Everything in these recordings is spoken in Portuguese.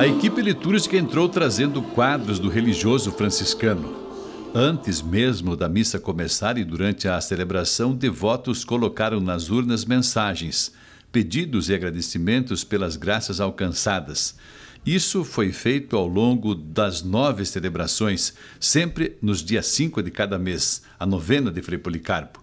A equipe litúrgica entrou trazendo quadros do religioso franciscano. Antes mesmo da missa começar e durante a celebração, devotos colocaram nas urnas mensagens, pedidos e agradecimentos pelas graças alcançadas. Isso foi feito ao longo das nove celebrações, sempre nos dias cinco de cada mês, a novena de Frei Policarpo.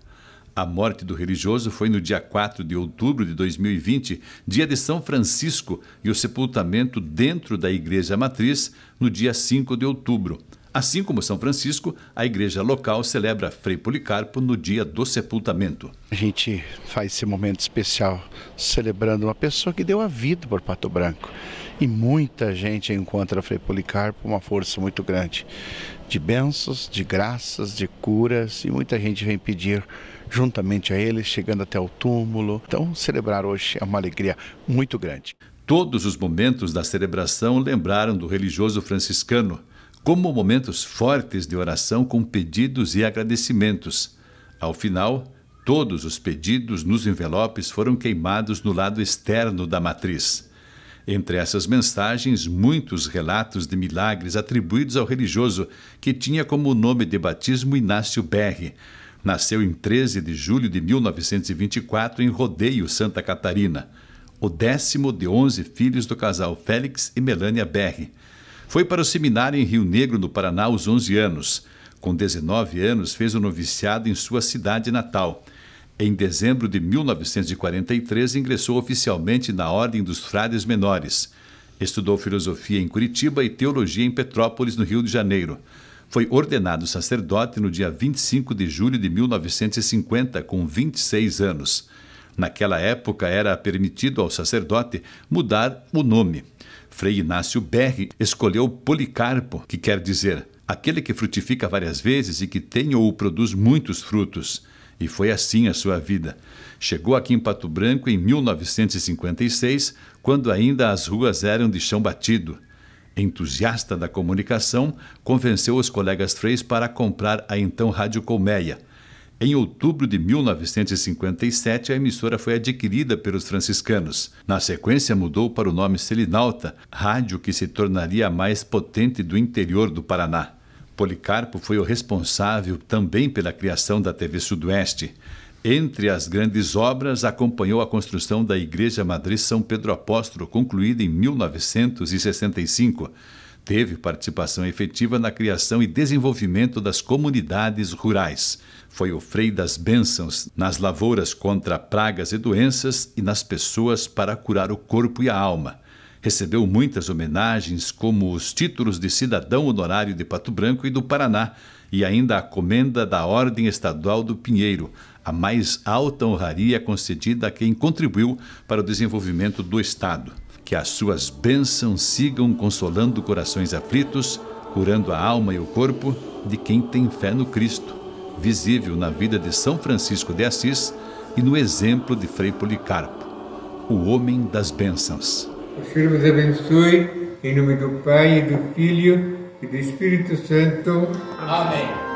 A morte do religioso foi no dia 4 de outubro de 2020, dia de São Francisco, e o sepultamento dentro da Igreja Matriz no dia 5 de outubro. Assim como São Francisco, a igreja local celebra Frei Policarpo no dia do sepultamento. A gente faz esse momento especial celebrando uma pessoa que deu a vida por Pato Branco. E muita gente encontra Frei Policarpo uma força muito grande de bênçãos, de graças, de curas, e muita gente vem pedir juntamente a ele, chegando até o túmulo. Então, celebrar hoje é uma alegria muito grande. Todos os momentos da celebração lembraram do religioso franciscano, como momentos fortes de oração com pedidos e agradecimentos. Ao final, todos os pedidos nos envelopes foram queimados no lado externo da matriz. Entre essas mensagens, muitos relatos de milagres atribuídos ao religioso, que tinha como nome de batismo Inácio Berre Nasceu em 13 de julho de 1924 em Rodeio, Santa Catarina, o décimo de 11 filhos do casal Félix e Melânia Berre Foi para o seminário em Rio Negro, no Paraná, aos 11 anos. Com 19 anos, fez o um noviciado em sua cidade natal. Em dezembro de 1943, ingressou oficialmente na Ordem dos Frades Menores. Estudou filosofia em Curitiba e teologia em Petrópolis, no Rio de Janeiro. Foi ordenado sacerdote no dia 25 de julho de 1950, com 26 anos. Naquela época era permitido ao sacerdote mudar o nome. Frei Inácio Berri escolheu Policarpo, que quer dizer aquele que frutifica várias vezes e que tem ou produz muitos frutos. E foi assim a sua vida. Chegou aqui em Pato Branco em 1956, quando ainda as ruas eram de chão batido. Entusiasta da comunicação, convenceu os colegas Freis para comprar a então Rádio Colmeia. Em outubro de 1957, a emissora foi adquirida pelos franciscanos. Na sequência, mudou para o nome Selinalta, rádio que se tornaria a mais potente do interior do Paraná. Policarpo foi o responsável também pela criação da TV Sudoeste. Entre as grandes obras, acompanhou a construção da Igreja Madrid São Pedro Apóstolo, concluída em 1965. Teve participação efetiva na criação e desenvolvimento das comunidades rurais. Foi o Frei das Bênçãos nas lavouras contra pragas e doenças e nas pessoas para curar o corpo e a alma Recebeu muitas homenagens, como os títulos de cidadão honorário de Pato Branco e do Paraná, e ainda a comenda da Ordem Estadual do Pinheiro, a mais alta honraria concedida a quem contribuiu para o desenvolvimento do Estado. Que as suas bênçãos sigam consolando corações aflitos, curando a alma e o corpo de quem tem fé no Cristo, visível na vida de São Francisco de Assis e no exemplo de Frei Policarpo, o homem das bênçãos. O Senhor vos abençoe, em nome do Pai, e do Filho e do Espírito Santo. Amém.